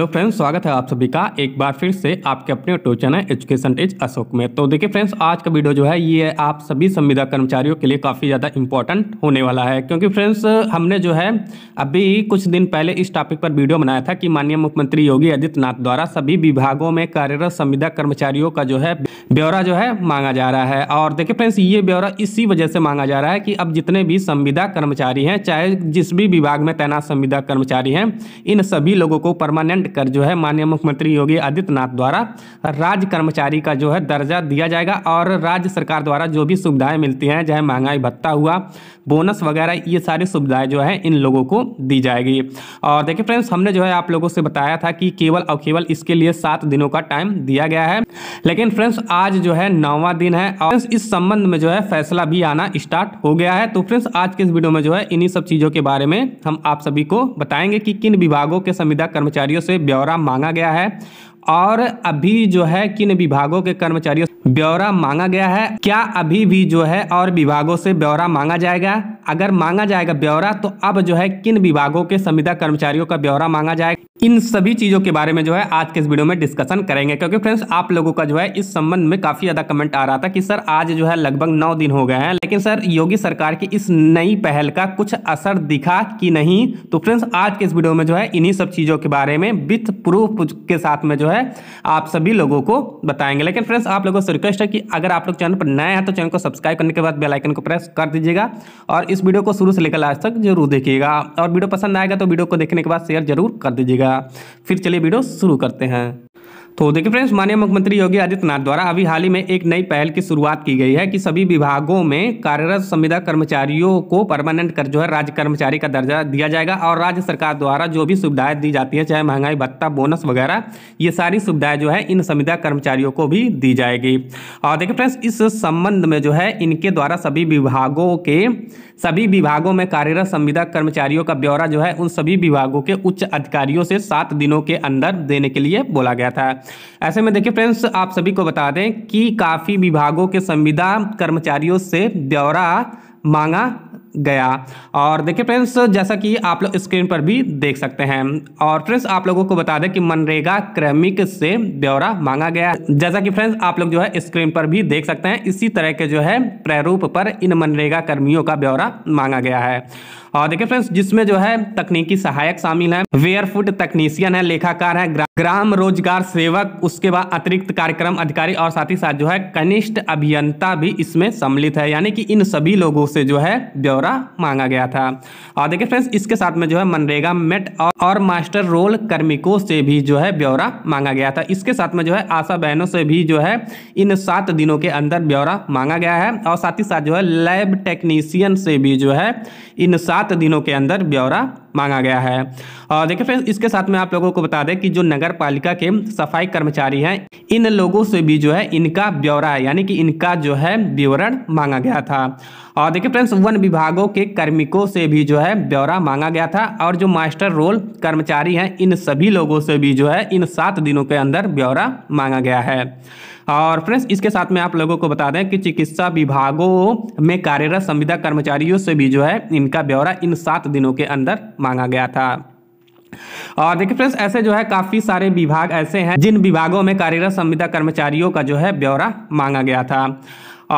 तो फ्रेंड्स स्वागत है आप सभी का एक बार फिर से आपके अपने YouTube channel Education is Ashok में तो देखिए फ्रेंड्स आज का वीडियो जो है ये आप सभी संविदा कर्मचारियों के लिए काफ़ी ज़्यादा इंपॉर्टेंट होने वाला है क्योंकि फ्रेंड्स हमने जो है अभी कुछ दिन पहले इस टॉपिक पर वीडियो बनाया था कि माननीय मुख्यमंत्री योगी आदित्यनाथ द्वारा सभी विभागों में कार्यरत संविदा कर्मचारियों का जो है ब्यौरा जो है मांगा जा रहा है और देखिए फ्रेंड्स ये ब्यौरा इसी वजह से मांगा जा रहा है कि अब जितने भी संविदा कर्मचारी हैं चाहे जिस भी विभाग में तैनात संविदा कर्मचारी हैं इन सभी लोगों को परमानेंट कर जो है माननीय मुख्यमंत्री योगी आदित्यनाथ द्वारा राज्य कर्मचारी का जो है दर्जा दिया जाएगा और राज्य सरकार द्वारा जो भी सुविधाएँ मिलती हैं चाहे महंगाई भत्ता हुआ बोनस वगैरह ये सारी सुविधाएँ जो है इन लोगों को दी जाएगी और देखिए फ्रेंड्स हमने जो है आप लोगों से बताया था कि केवल और केवल इसके लिए सात दिनों का टाइम दिया गया है लेकिन फ्रेंड्स आज जो है नौवा दिन है और इस संबंध में जो है फैसला भी आना स्टार्ट हो गया है तो फ्रेंड्स आज के इस वीडियो में जो है इन्हीं सब चीज़ों के बारे में हम आप सभी को बताएंगे कि किन विभागों के संविदा कर्मचारियों से ब्यौरा मांगा गया है और अभी जो है किन विभागों के कर्मचारियों ब्यौरा मांगा गया है क्या अभी भी जो है और विभागों से ब्यौरा मांगा जाएगा अगर मांगा जाएगा ब्यौरा तो अब जो है किन विभागों के संविदा कर्मचारियों का ब्यौरा मांगा जाएगा इन सभी चीज़ों के बारे में जो है आज के इस वीडियो में डिस्कशन करेंगे क्योंकि फ्रेंड्स आप लोगों का जो है इस संबंध में काफ़ी ज़्यादा कमेंट आ रहा था कि सर आज जो है लगभग नौ दिन हो गए हैं लेकिन सर योगी सरकार की इस नई पहल का कुछ असर दिखा कि नहीं तो फ्रेंड्स आज के इस वीडियो में जो है इन्हीं सब चीज़ों के बारे में विथ प्रूफ के साथ में जो है आप सभी लोगों को बताएंगे लेकिन फ्रेंड्स आप लोगों से रिक्वेस्ट है कि अगर आप लोग चैनल पर नए हैं तो चैनल को सब्सक्राइब करने के बाद बेलाइकन को प्रेस कर दीजिएगा और इस वीडियो को शुरू से लेकर आज तक जरूर देखिएगा और वीडियो पसंद आएगा तो वीडियो को देखने के बाद शेयर जरूर कर दीजिएगा फिर चलिए वीडियो शुरू करते हैं तो देखिए फ्रेंड्स माननीय मुख्यमंत्री योगी आदित्यनाथ द्वारा अभी हाल ही में एक नई पहल की शुरुआत की गई है कि सभी विभागों में कार्यरत संविदा कर्मचारियों को परमानेंट कर जो है राज्य कर्मचारी का दर्जा दिया जाएगा और राज्य सरकार द्वारा जो भी सुविधाएं दी जाती है चाहे महंगाई भत्ता बोनस वगैरह ये सारी सुविधाएं जो है इन संविदा कर्मचारियों को भी दी जाएगी और देखिए फ्रेंड्स इस संबंध में जो है इनके द्वारा सभी विभागों के सभी विभागों में कार्यरत संविदा कर्मचारियों का ब्यौरा जो है उन सभी विभागों के उच्च अधिकारियों से सात दिनों के अंदर देने के लिए बोला गया था ऐसे में देखिए फ्रेंड्स आप सभी को बता दें कि काफ़ी विभागों के संविदा कर्मचारियों से ब्यौरा मांगा गया और देखिए फ्रेंड्स जैसा कि आप लोग स्क्रीन पर भी देख सकते हैं और फ्रेंड्स आप लोगों को बता दें कि मनरेगा क्रमिक से ब्यौरा मांगा गया जैसा कि फ्रेंड्स आप लोग जो है स्क्रीन पर भी देख सकते हैं इसी तरह के जो है प्रारूप पर इन मनरेगा कर्मियों का ब्यौरा मांगा गया है और देखिए फ्रेंड्स जिसमें जो है तकनीकी सहायक शामिल है वेयर फुट तकनीशियन है लेखाकार है ग्राम रोजगार सेवक उसके बाद अतिरिक्त कार्यक्रम अधिकारी और साथ ही साथ जो है कनिष्ठ अभियंता भी इसमें सम्मिलित है यानी कि इन सभी लोगों से जो है ब्यौरा ब्यौरा मांगा गया था और देखिए फ्रेंड्स इसके साथ में जो है मनरेगा मेट और मास्टर रोल कर्मिकों से भी जो है ब्यौरा मांगा गया था इसके साथ में जो है आशा बहनों से भी जो है इन सात दिनों के अंदर ब्यौरा मांगा गया है और साथ ही साथ जो है लैब टेक्नीशियन से भी जो है इन सात दिनों के अंदर ब्यौरा मांगा गया है और देखिए फ्रेंड्स इसके साथ में आप लोगों को बता दें कि जो नगर पालिका के सफाई कर्मचारी हैं इन लोगों से भी जो है इनका ब्यौरा यानी कि इनका जो है विवरण मांगा गया था और देखिए फ्रेंड्स वन विभागों के कर्मिकों से भी जो है ब्यौरा मांगा गया था और जो मास्टर रोल कर्मचारी हैं इन सभी लोगों से भी जो है इन सात दिनों के अंदर ब्यौरा मांगा गया है और फ्रेंड्स इसके साथ में आप लोगों को बता दें कि चिकित्सा विभागों में कार्यरत संविदा कर्मचारियों से भी जो है इनका ब्यौरा इन सात दिनों के अंदर मांगा गया था और देखिए फ्रेंड्स ऐसे जो है काफ़ी सारे विभाग ऐसे हैं जिन विभागों में कार्यरत संविदा कर्मचारियों का जो है ब्यौरा मांगा गया था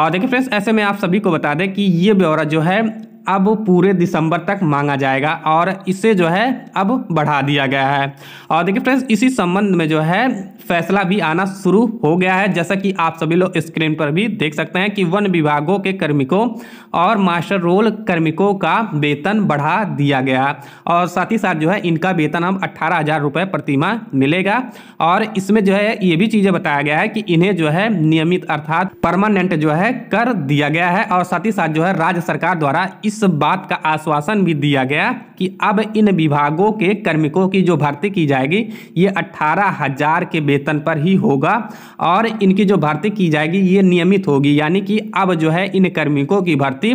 और देखिए फ्रेंड्स ऐसे में आप सभी को बता दें कि ये ब्यौरा जो है अब पूरे दिसंबर तक मांगा जाएगा और इसे जो है अब बढ़ा दिया गया है और देखिए फ्रेंड्स इसी संबंध में जो है फैसला भी आना शुरू हो गया है जैसा कि आप सभी लोग स्क्रीन पर भी देख सकते हैं कि वन विभागों के कर्मिकों और मास्टर रोल कर्मिकों का वेतन बढ़ा दिया गया और साथ ही साथ जो है इनका वेतन अब अट्ठारह हज़ार रुपये प्रतिमा मिलेगा और इसमें जो है ये भी चीज़ें बताया गया है कि इन्हें जो है नियमित अर्थात परमानेंट जो है कर दिया गया है और साथ ही साथ जो है राज्य सरकार द्वारा इस इस बात का आश्वासन भी दिया गया कि अब इन विभागों के कर्मिकों की जो भर्ती की जाएगी ये अट्ठारह हजार के वेतन पर ही होगा और इनकी जो भर्ती की जाएगी ये नियमित होगी यानी कि अब जो है इन कर्मिकों की भर्ती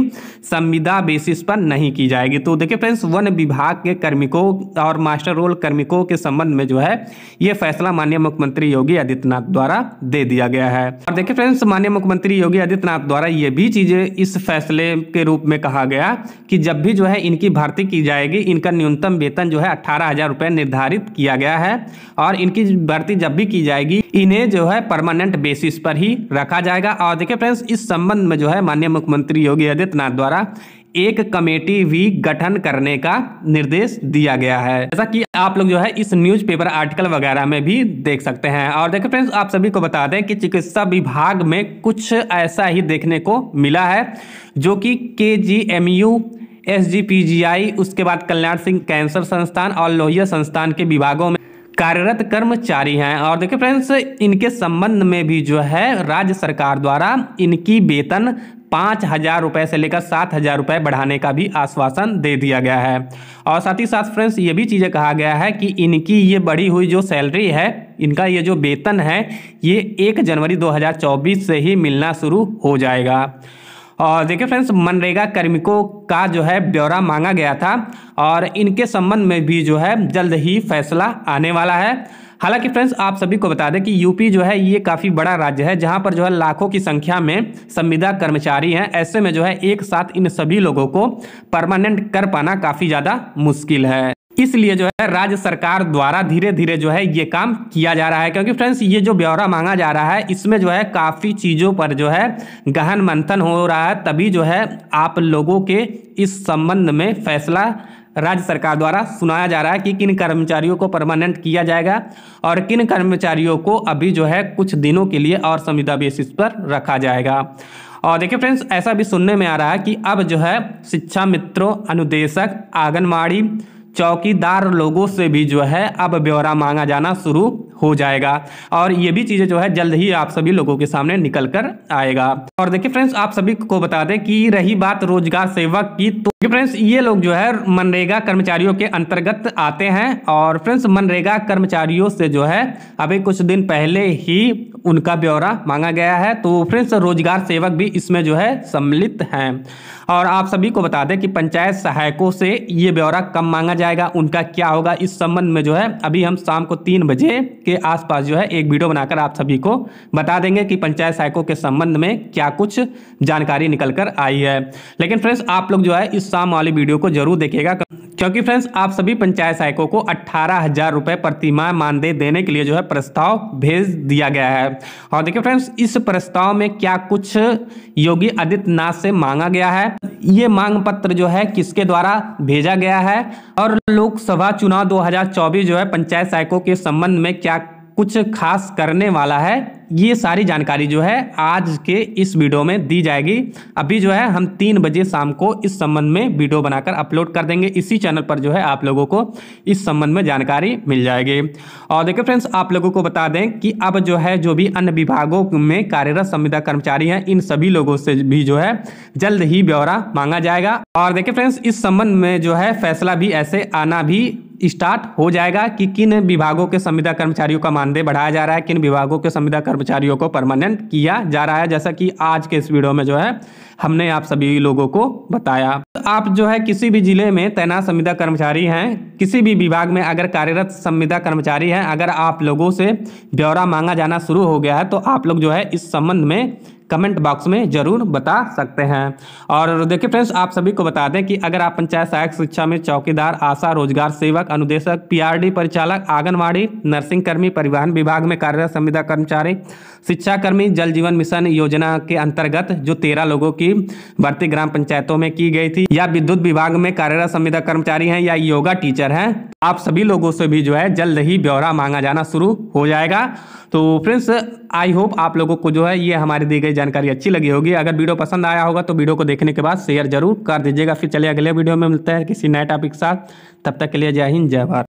संविदा बेसिस पर नहीं की जाएगी तो देखिए फ्रेंड्स वन विभाग के कर्मिकों और मास्टर रोल कर्मिकों के संबंध में जो है ये फैसला माननीय मुख्यमंत्री योगी आदित्यनाथ द्वारा दे दिया गया है और देखिए फ्रेंड्स माननीय मुख्यमंत्री योगी आदित्यनाथ द्वारा ये भी चीजें इस फैसले के रूप में कहा गया गया कि जब भी जो है इनकी भर्ती की जाएगी इनका न्यूनतम वेतन जो है अट्ठारह हज़ार रुपये निर्धारित किया गया है और इनकी भर्ती जब भी की जाएगी इन्हें जो है परमानेंट बेसिस पर ही रखा जाएगा और देखिए फ्रेंड्स इस संबंध में जो है माननीय मुख्यमंत्री योगी आदित्यनाथ द्वारा एक कमेटी भी गठन करने का निर्देश दिया गया है जैसा कि आप लोग जो है इस न्यूज़पेपर आर्टिकल वगैरह में भी देख सकते हैं और देखिए फ्रेंड्स आप सभी को बता दें कि चिकित्सा विभाग में कुछ ऐसा ही देखने को मिला है जो कि K G M U S G P G I उसके बाद कल्याण सिंह कैंसर संस्थान और लोहिया संस्थान के विभागों में कार्यरत कर्मचारी हैं और देखिए फ्रेंड्स इनके संबंध में भी जो है राज्य सरकार द्वारा इनकी वेतन पाँच हज़ार रुपये से लेकर सात हज़ार रुपये बढ़ाने का भी आश्वासन दे दिया गया है और साथ ही साथ फ्रेंड्स ये भी चीज़ें कहा गया है कि इनकी ये बढ़ी हुई जो सैलरी है इनका ये जो वेतन है ये एक जनवरी 2024 से ही मिलना शुरू हो जाएगा और देखिए फ्रेंड्स मनरेगा कर्मिकों का जो है ब्यौरा मांगा गया था और इनके संबंध में भी जो है जल्द ही फैसला आने वाला है हालांकि फ्रेंड्स आप सभी को बता दें कि यूपी जो है ये काफ़ी बड़ा राज्य है जहां पर जो है लाखों की संख्या में संविदा कर्मचारी हैं ऐसे में जो है एक साथ इन सभी लोगों को परमानेंट कर पाना काफ़ी ज़्यादा मुश्किल है इसलिए जो है राज्य सरकार द्वारा धीरे धीरे जो है ये काम किया जा रहा है क्योंकि फ्रेंड्स ये जो ब्यौरा मांगा जा रहा है इसमें जो है काफ़ी चीज़ों पर जो है गहन मंथन हो रहा है तभी जो है आप लोगों के इस संबंध में फैसला राज्य सरकार द्वारा सुनाया जा रहा है कि किन कर्मचारियों को परमानेंट किया जाएगा और किन कर्मचारियों को अभी जो है कुछ दिनों के लिए और संविदा बेसिस पर रखा जाएगा और देखिए फ्रेंड्स ऐसा भी सुनने में आ रहा है कि अब जो है शिक्षा मित्रों अनुदेशक आंगनबाड़ी चौकीदार लोगों से भी जो है अब ब्यौरा मांगा जाना शुरू हो जाएगा और ये भी चीज़ें जो है जल्द ही आप सभी लोगों के सामने निकल कर आएगा और देखिए फ्रेंड्स आप सभी को बता दें कि रही बात रोजगार सेवक की तो फ्रेंड्स ये लोग जो है मनरेगा कर्मचारियों के अंतर्गत आते हैं और फ्रेंड्स मनरेगा कर्मचारियों से जो है अभी कुछ दिन पहले ही उनका ब्यौरा मांगा गया है तो फ्रेंड्स रोजगार सेवक भी इसमें जो है सम्मिलित हैं और आप सभी को बता दें कि पंचायत सहायकों से ये ब्यौरा कब मांगा जाएगा उनका क्या होगा इस संबंध में जो है अभी हम शाम को तीन बजे के आसपास जो है एक वीडियो बनाकर आप सभी को बता देंगे कि पंचायत सहायकों के संबंध में क्या कुछ जानकारी निकल कर आई है लेकिन फ्रेंड्स आप लोग जो है इस शाम वाली वीडियो को जरूर देखेगा क्योंकि फ्रेंड्स आप सभी पंचायत सहायकों को अट्ठारह हज़ार रुपये प्रतिमा मानदेय देने के लिए जो है प्रस्ताव भेज दिया गया है और देखिए फ्रेंड्स इस प्रस्ताव में क्या कुछ योगी आदित्यनाथ से मांगा गया है ये मांग पत्र जो है किसके द्वारा भेजा गया है और लोकसभा चुनाव 2024 जो है पंचायत सहायकों के संबंध में क्या कुछ खास करने वाला है ये सारी जानकारी जो है आज के इस वीडियो में दी जाएगी अभी जो है हम तीन बजे शाम को इस संबंध में वीडियो बनाकर अपलोड कर देंगे इसी चैनल पर जो है आप लोगों को इस संबंध में जानकारी मिल जाएगी और देखिए फ्रेंड्स आप लोगों को बता दें कि अब जो है जो भी अन्य विभागों में कार्यरत संविदा कर्मचारी हैं इन सभी लोगों से भी जो है जल्द ही ब्यौरा मांगा जाएगा और देखिए फ्रेंड्स इस संबंध में जो है फैसला भी ऐसे आना भी स्टार्ट हो जाएगा कि किन विभागों के संविदा कर्मचारियों का मानदेय बढ़ाया जा रहा है किन विभागों के संविदा कर्मचारियों को परमानेंट किया जा रहा है जैसा कि आज के इस वीडियो में जो है हमने आप सभी लोगों को बताया आप जो है किसी भी जिले में तैनात संविदा कर्मचारी हैं किसी भी विभाग में अगर कार्यरत संविदा कर्मचारी हैं अगर आप लोगों से ब्यौरा मांगा जाना शुरू हो गया है तो आप लोग जो है इस संबंध में कमेंट बॉक्स में ज़रूर बता सकते हैं और देखिए फ्रेंड्स आप सभी को बता दें कि अगर आप पंचायत सहायक शिक्षा में चौकीदार आशा रोजगार सेवक अनुदेशक पीआरडी परिचालक आंगनवाड़ी नर्सिंग कर्मी परिवहन विभाग में कार्यरत संविदा कर्मचारी शिक्षा कर्मी जल जीवन मिशन योजना के अंतर्गत जो तेरह लोगों की भर्ती ग्राम पंचायतों में की गई थी या विद्युत विभाग में कार्यरत संविदा कर्मचारी है या योगा टीचर है आप सभी लोगों से भी जो है जल्द ही ब्यौरा मांगा जाना शुरू हो जाएगा तो फ्रेंड्स आई होप आप लोगों को जो है ये हमारी दी गई जानकारी अच्छी लगी होगी अगर वीडियो पसंद आया होगा तो वीडियो को देखने के बाद शेयर जरूर कर दीजिएगा फिर चलिए अगले वीडियो में मिलता है किसी नए टॉपिक के साथ तब तक के लिए जय हिंद जय भारत